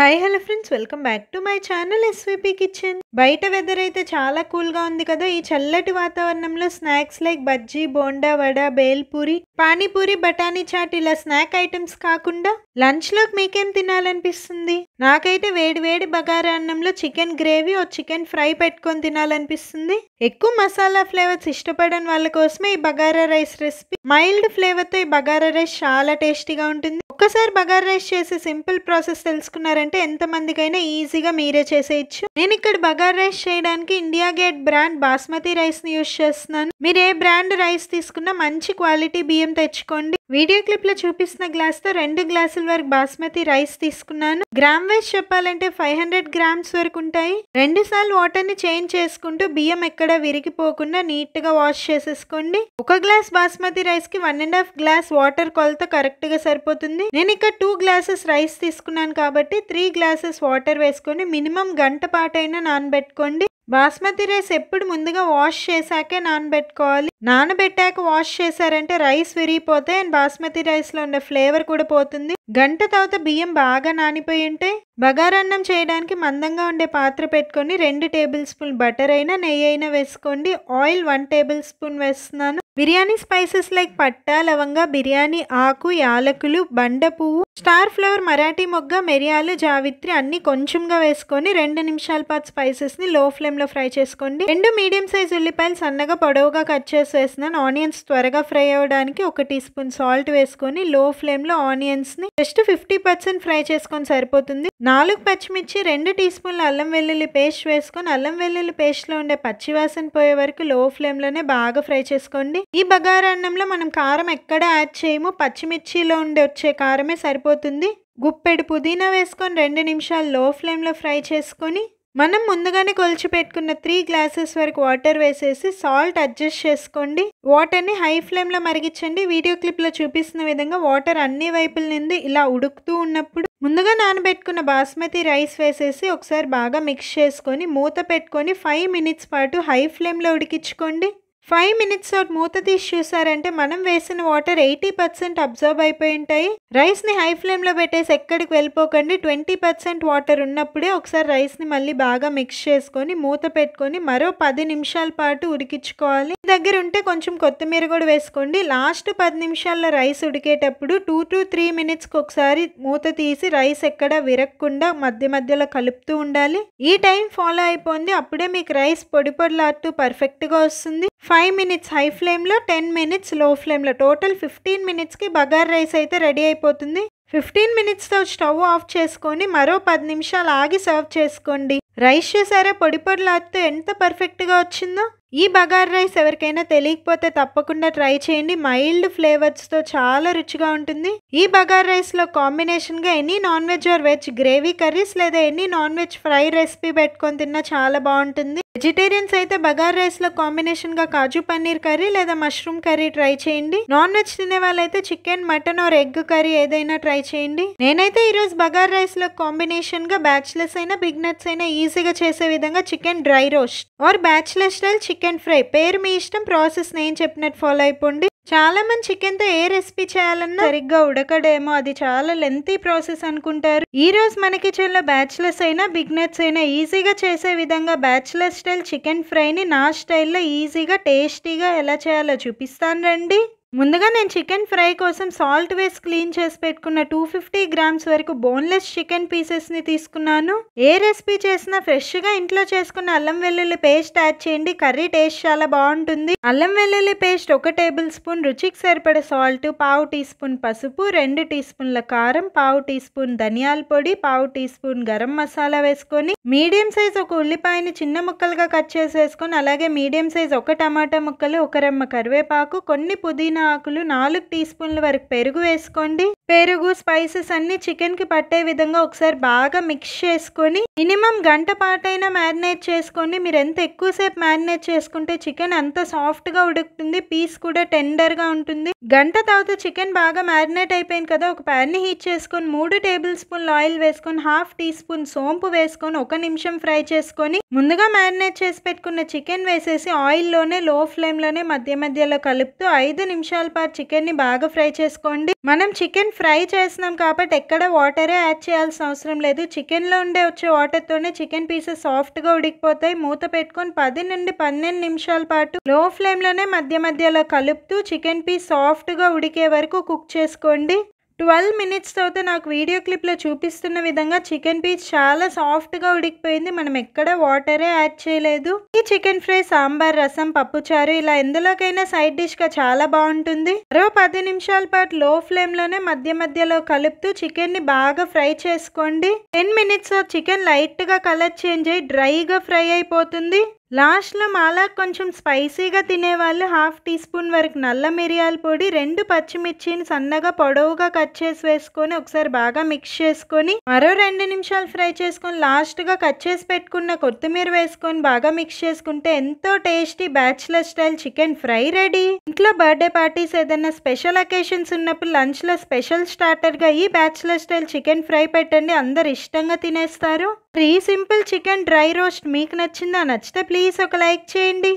hi hello friends welcome back to my channel SVP kitchen బయట weather అయితే చాలా కూల్గా ఉంది కదా ఈ చల్లటి వాతావరణంలో స్నాక్స్ లైక్ బజ్జీ బోండా వడ బేల్పూరి పానీపూరి బఠానీ చాట్ ఇలా స్నాక్ ఐటమ్స్ కాకుండా లంచ్లోకి మీకేం తినాలనిపిస్తుంది నాకైతే వేడి వేడి బగారా అన్నంలో చికెన్ గ్రేవీ ఓ చికెన్ ఫ్రై పెట్టుకొని తినాలనిపిస్తుంది ఎక్కువ మసాలా ఫ్లేవర్స్ ఇష్టపడని వాళ్ళ కోసమే ఈ బగారా రైస్ రెసిపీ మైల్డ్ ఫ్లేవర్తో ఈ బగారా రైస్ చాలా టేస్టీగా ఉంటుంది ఒక్కసారి బగారా రైస్ చేసే సింపుల్ ప్రాసెస్ తెలుసుకున్నారంటే కావాలంటే ఎంతమందికైనా ఈజీగా మీరే చేసేయచ్చు నేను ఇక్కడ బగార్ రైస్ చేయడానికి India Gate brand basmati rice ని యూజ్ చేస్తున్నాను మీరు ఏ బ్రాండ్ రైస్ తీసుకున్నా మంచి క్వాలిటీ బియ్యం తెచ్చుకోండి వీడియో క్లిప్ లో చూపిస్తున్న గ్లాస్ తో రెండు గ్లాసుల వరకు బాస్మతి రైస్ తీసుకున్నాను గ్రామ్ వైజ్ చెప్పాలంటే ఫైవ్ హండ్రెడ్ గ్రామ్స్ వరకు ఉంటాయి రెండు సార్లు వాటర్ ని చేంజ్ చేసుకుంటూ బియ్యం ఎక్కడ విరిగిపోకుండా నీట్ గా వాష్ చేసేసుకోండి ఒక గ్లాస్ బాస్మతి రైస్ కి one and half glass water కొలత గా సరిపోతుంది నేను ఇక్కడ టూ గ్లాసెస్ రైస్ తీసుకున్నాను కాబట్టి త్రీ గ్లాసెస్ వాటర్ వేసుకొని మినిమం గంట పాటైనా నానబెట్టుకోండి బాస్మతి రైస్ ఎప్పుడు ముందుగా వాష్ చేశాకే నానబెట్టుకోవాలి నానబెట్టాక వాష్ చేశారంటే రైస్ విరిగిపోతే అండ్ బాస్మతి రైస్లో ఉండే ఫ్లేవర్ కూడా పోతుంది గంట తర్వాత బియ్యం బాగా నానిపోయి ఉంటే బగారన్నం చేయడానికి మందంగా ఉండే పాత్ర పెట్టుకొని రెండు టేబుల్ స్పూన్ బటర్ అయినా నెయ్యి అయినా వేసుకోండి ఆయిల్ వన్ టేబుల్ స్పూన్ వేస్తున్నాను బిర్యానీ స్పైసెస్ లైక్ పట్టా లవంగ బిర్యానీ ఆకు యాలకులు బండ పువ్వు స్టార్ ఫ్లవర్ మరాఠీ మొగ్గ మిరియాలు జావిత్రి అన్ని కొంచెంగా వేసుకొని రెండు నిమిషాల పాటు స్పైసెస్ని లో ఫ్లేమ్లో ఫ్రై చేసుకోండి రెండు మీడియం సైజ్ ఉల్లిపాయలు సన్నగా పొడవుగా కట్ చేసి వేసినాను ఆనియన్స్ త్వరగా ఫ్రై అవ్వడానికి ఒక టీ స్పూన్ సాల్ట్ వేసుకొని లో ఫ్లేమ్లో ఆనియన్స్ని జస్ట్ ఫిఫ్టీ పర్సెంట్ ఫ్రై చేసుకొని సరిపోతుంది నాలుగు పచ్చిమిర్చి రెండు టీ స్పూన్ల అల్లం వెల్లుల్లి పేస్ట్ వేసుకొని అల్లం వెల్లుల్లి పేస్ట్లో ఉండే పచ్చివాసన పోయే వరకు లో ఫ్లేమ్లోనే బాగా ఫ్రై చేసుకోండి ఈ బగారా అన్నంలో మనం కారం ఎక్కడ యాడ్ చేయము పచ్చిమిర్చిలో ఉండే వచ్చే కారమే సరిపోతుంది గుప్పెడు పుదీనా వేసుకొని రెండు నిమిషాలు లో ఫ్లేమ్లో ఫ్రై చేసుకొని మనం ముందుగానే కొలిచి పెట్టుకున్న త్రీ గ్లాసెస్ వరకు వాటర్ వేసేసి సాల్ట్ అడ్జస్ట్ చేసుకోండి వాటర్ని హై ఫ్లేమ్లో మరిగించండి వీడియో క్లిప్లో చూపిస్తున్న విధంగా వాటర్ అన్ని వైపుల నుండి ఇలా ఉడుకుతూ ఉన్నప్పుడు ముందుగా నానబెట్టుకున్న బాస్మతి రైస్ వేసేసి ఒకసారి బాగా మిక్స్ చేసుకొని మూత పెట్టుకొని ఫైవ్ మినిట్స్ పాటు హై ఫ్లేమ్లో ఉడికించుకోండి ఫైవ్ మినిట్స్ మూత తీసి చూసారంటే మనం వేసిన వాటర్ ఎయిటీ పర్సెంట్ అబ్జర్వ్ అయిపోయి ఉంటాయి రైస్ని హై ఫ్లేమ్లో పెట్టేసి ఎక్కడికి వెళ్ళిపోకండి ట్వంటీ పర్సెంట్ వాటర్ ఉన్నప్పుడే ఒకసారి రైస్ని మళ్ళీ బాగా మిక్స్ చేసుకొని మూత పెట్టుకొని మరో పది నిమిషాల పాటు ఉడికించుకోవాలి దగ్గర ఉంటే కొంచెం కొత్తిమీర కూడా వేసుకోండి లాస్ట్ పది నిమిషాల్లో రైస్ ఉడికేటప్పుడు టూ టు త్రీ మినిట్స్కి ఒకసారి మూత తీసి రైస్ ఎక్కడ విరక్కుండా మధ్య మధ్యలో కలుపుతూ ఉండాలి ఈ టైం ఫాలో అయిపోయింది అప్పుడే మీకు రైస్ పొడి పొడిలాడుతూ పర్ఫెక్ట్గా వస్తుంది ఫైవ్ మినిట్స్ హై ఫ్లేమ్లో టెన్ మినిట్స్ లో ఫ్లేమ్లో టోటల్ ఫిఫ్టీన్ మినిట్స్కి బగార్ రైస్ అయితే రెడీ అయిపోతుంది ఫిఫ్టీన్ మినిట్స్తో స్టవ్ ఆఫ్ చేసుకొని మరో పది నిమిషాలు ఆగి సర్వ్ చేసుకోండి రైస్ చూసారా పొడి పొడిలాడుతూ ఎంత పర్ఫెక్ట్గా వచ్చిందో ఈ బగార్ రైస్ ఎవరికైనా తెలియకపోతే తప్పకుండా ట్రై చేయండి మైల్డ్ ఫ్లేవర్స్తో చాలా రుచిగా ఉంటుంది ఈ బగార్ రైస్లో కాంబినేషన్గా any non veg or veg gravy curries లేదా any non veg fry recipe పెట్టుకొని తిన్నా చాలా బాగుంటుంది వెజిటేరియన్స్ అయితే బగార్ రైస్లో కాంబినేషన్గా కాజు పన్నీర్ కర్రీ లేదా మష్రూమ్ కర్రీ ట్రై చేయండి నాన్ వెజ్ తినే వాళ్ళైతే chicken mutton or egg curry ఏదైనా ట్రై చేయండి నేనైతే ఈరోజు బగార్ రైస్లో కాంబినేషన్గా బ్యాచిలర్స్ అయినా బిగ్నర్స్ అయినా ఈ ఈజీగా చేసే విధంగా chicken dry roast or bachelor style chicken fry పేరు మీ ఇష్టం ప్రాసెస్ నేను చెప్పినట్టు ఫాలో అయిపోండి చాలా మంది చికెన్ తో ఏ రెసిపీ చేయాలన్నా సరిగ్గా ఉడకడేమో అది చాలా లెంతీ ప్రాసెస్ అనుకుంటారు ఈ రోజు మన కిచెన్ లో బ్యాచులర్స్ అయినా బిగ్నర్స్ అయినా ఈజీగా చేసే విధంగా బ్యాచులర్ స్టైల్ చికెన్ ఫ్రైని నా స్టైల్లో ఈజీగా టేస్టీగా ఎలా చేయాలో చూపిస్తాను రండి ముందుగా నేను చికెన్ ఫ్రై కోసం సాల్ట్ వేసి క్లీన్ చేసి పెట్టుకున్న టూ ఫిఫ్టీ గ్రామ్స్ వరకు బోన్లెస్ చికెన్ పీసెస్ని తీసుకున్నాను ఏ రెసిపీ చేసినా ఫ్రెష్ గా ఇంట్లో చేసుకున్న అల్లం వెల్లుల్లి పేస్ట్ యాడ్ చేయండి కర్రీ టేస్ట్ చాలా బాగుంటుంది అల్లం వెల్లుల్లి పేస్ట్ ఒక టేబుల్ స్పూన్ రుచికి సరిపడే సాల్ట్ పావు టీ స్పూన్ పసుపు రెండు టీ స్పూన్ల కారం పావు టీ స్పూన్ ధనియాల పొడి పావు టీ స్పూన్ గరం మసాలా వేసుకొని మీడియం సైజ్ ఒక ఉల్లిపాయని చిన్న ముక్కలుగా కట్ చేసి వేసుకొని అలాగే మీడియం సైజ్ ఒక టమాటా ముక్కలు ఒక కరివేపాకు కొన్ని పుదీనా ఆకులు నాలుగు టీ స్పూన్ల వరకు పెరుగు వేసుకోండి పెరుగు స్పైసెస్ అన్ని చికెన్ కి పట్టే విధంగా ఒకసారి బాగా మిక్స్ చేసుకొని మినిమం గంట పాటైనా మ్యారినేట్ చేసుకోండి మీరు ఎంత ఎక్కువసేపు మ్యారినేట్ చేసుకుంటే చికెన్ అంత సాఫ్ట్ గా ఉడుకుతుంది పీస్ కూడా టెండర్ గా ఉంటుంది గంట తర్వాత చికెన్ బాగా మ్యారినేట్ అయిపోయింది కదా ఒక ప్యాన్ని హీట్ చేసుకొని మూడు టేబుల్ స్పూన్లు ఆయిల్ వేసుకొని హాఫ్ టీ స్పూన్ సోంపు వేసుకొని ఒక నిమిషం ఫ్రై చేసుకొని ముందుగా మ్యారినేట్ చేసి పెట్టుకున్న చికెన్ వేసేసి ఆయిల్లోనే లో ఫ్లేమ్ లోనే మధ్య మధ్యలో కలుపుతూ ఐదు నిమిషం నిమిషాల పాటు చికెన్ని బాగా ఫ్రై చేసుకోండి మనం చికెన్ ఫ్రై చేస్తున్నాం కాబట్టి ఎక్కడ వాటరే యాడ్ చేయాల్సిన అవసరం లేదు చికెన్లో ఉండే వచ్చే వాటర్తోనే చికెన్ పీసెస్ సాఫ్ట్గా ఉడికిపోతాయి మూత పెట్టుకొని పది నుండి పన్నెండు నిమిషాల పాటు లో ఫ్లేమ్లోనే మధ్య మధ్యలో కలుపుతూ చికెన్ పీస్ సాఫ్ట్గా ఉడికే వరకు కుక్ చేసుకోండి ట్వెల్వ్ మినిట్స్ తర్వాత నాకు వీడియో క్లిప్లో చూపిస్తున్న విధంగా చికెన్ పీస్ చాలా సాఫ్ట్గా ఉడికిపోయింది మనం ఎక్కడ వాటరే యాడ్ చేయలేదు ఈ చికెన్ ఫ్రై సాంబార్ రసం పప్పుచారు ఇలా ఎందులోకైనా సైడ్ డిష్గా చాలా బాగుంటుంది మరో పది నిమిషాల పాటు లో ఫ్లేమ్లోనే మధ్య మధ్యలో కలుపుతూ చికెన్ని బాగా ఫ్రై చేసుకోండి టెన్ మినిట్స్ చికెన్ లైట్గా కలర్ చేంజ్ అయ్యి డ్రైగా ఫ్రై అయిపోతుంది లాస్ట్లో మాలా కొంచెం స్పైసీగా తినేవాళ్ళు హాఫ్ టీ స్పూన్ వరకు నల్ల మిరియాల పొడి రెండు పచ్చిమిర్చిని సన్నగా పొడవుగా కట్ చేసి వేసుకొని ఒకసారి బాగా మిక్స్ చేసుకొని మరో రెండు నిమిషాలు ఫ్రై చేసుకొని లాస్ట్గా కట్ చేసి పెట్టుకున్న కొత్తిమీర వేసుకొని బాగా మిక్స్ చేసుకుంటే ఎంతో tasty bachelor style chicken fry ready ఇంట్లో బర్త్డే పార్టీస్ ఏదైనా స్పెషల్ అకేషన్స్ ఉన్నప్పుడు లంచ్లో స్పెషల్ స్టార్టర్గా ఈ బ్యాచులర్ స్టైల్ చికెన్ ఫ్రై పెట్టండి అందరు ఇష్టంగా తినేస్తారు ఈ సింపుల్ చికెన్ డ్రై రోస్ట్ మీకు నచ్చిందా నచ్చితే ప్లీజ్ ఒక లైక్ చేయండి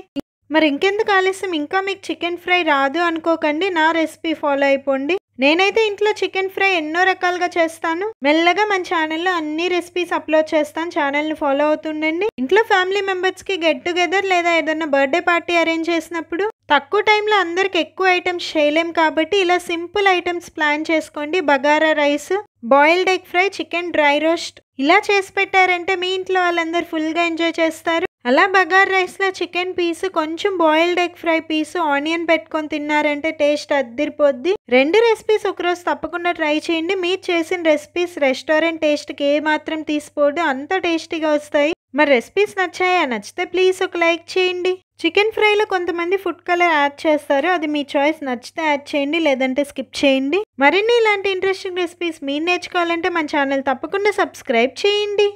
మరి ఇంకెందుకు ఆలస్యం ఇంకా మీకు చికెన్ ఫ్రై రాదు అనుకోకండి నా రెసిపీ ఫాలో అయిపోండి నేనైతే ఇంట్లో చికెన్ ఫ్రై ఎన్నో రకాలుగా చేస్తాను మెల్లగా మన ఛానల్లో అన్ని రెసిపీస్ అప్లోడ్ చేస్తాను ఛానల్ని ఫాలో అవుతుండండి ఇంట్లో ఫ్యామిలీ మెంబర్స్కి గెట్ టుగెదర్ లేదా ఏదైనా బర్త్డే పార్టీ అరేంజ్ చేసినప్పుడు తక్కువ టైంలో అందరికి ఎక్కువ ఐటమ్స్ చేయలేం కాబట్టి ఇలా సింపుల్ ఐటమ్స్ ప్లాన్ చేసుకోండి bagara rice boiled egg fry chicken dry roast ఇలా చేసి పెట్టారంటే మీ ఇంట్లో వాళ్ళందరూ ఫుల్గా ఎంజాయ్ చేస్తారు అలా బగార్ రైస్లో చికెన్ పీసు కొంచెం boiled egg fry piece onion పెట్టుకొని తిన్నారంటే టేస్ట్ అద్దిరిపోద్ది రెండు రెసిపీస్ ఒకరోజు తప్పకుండా ట్రై చేయండి మీరు చేసిన రెసిపీస్ రెస్టారెంట్ టేస్ట్కి ఏ మాత్రం తీసిపోదు అంత టేస్టీగా వస్తాయి మరి రెసిపీస్ నచ్చాయా నచ్చితే ప్లీజ్ ఒక లైక్ చేయండి చికెన్ ఫ్రైలో కొంతమంది ఫుడ్ కలర్ యాడ్ చేస్తారు అది మీ చాయిస్ నచ్చితే యాడ్ చేయండి లేదంటే స్కిప్ చేయండి మరిన్ని ఇలాంటి ఇంట్రెస్టింగ్ రెసిపీస్ మీరు నేర్చుకోవాలంటే మన ఛానల్ తప్పకుండా సబ్స్క్రైబ్ చేయండి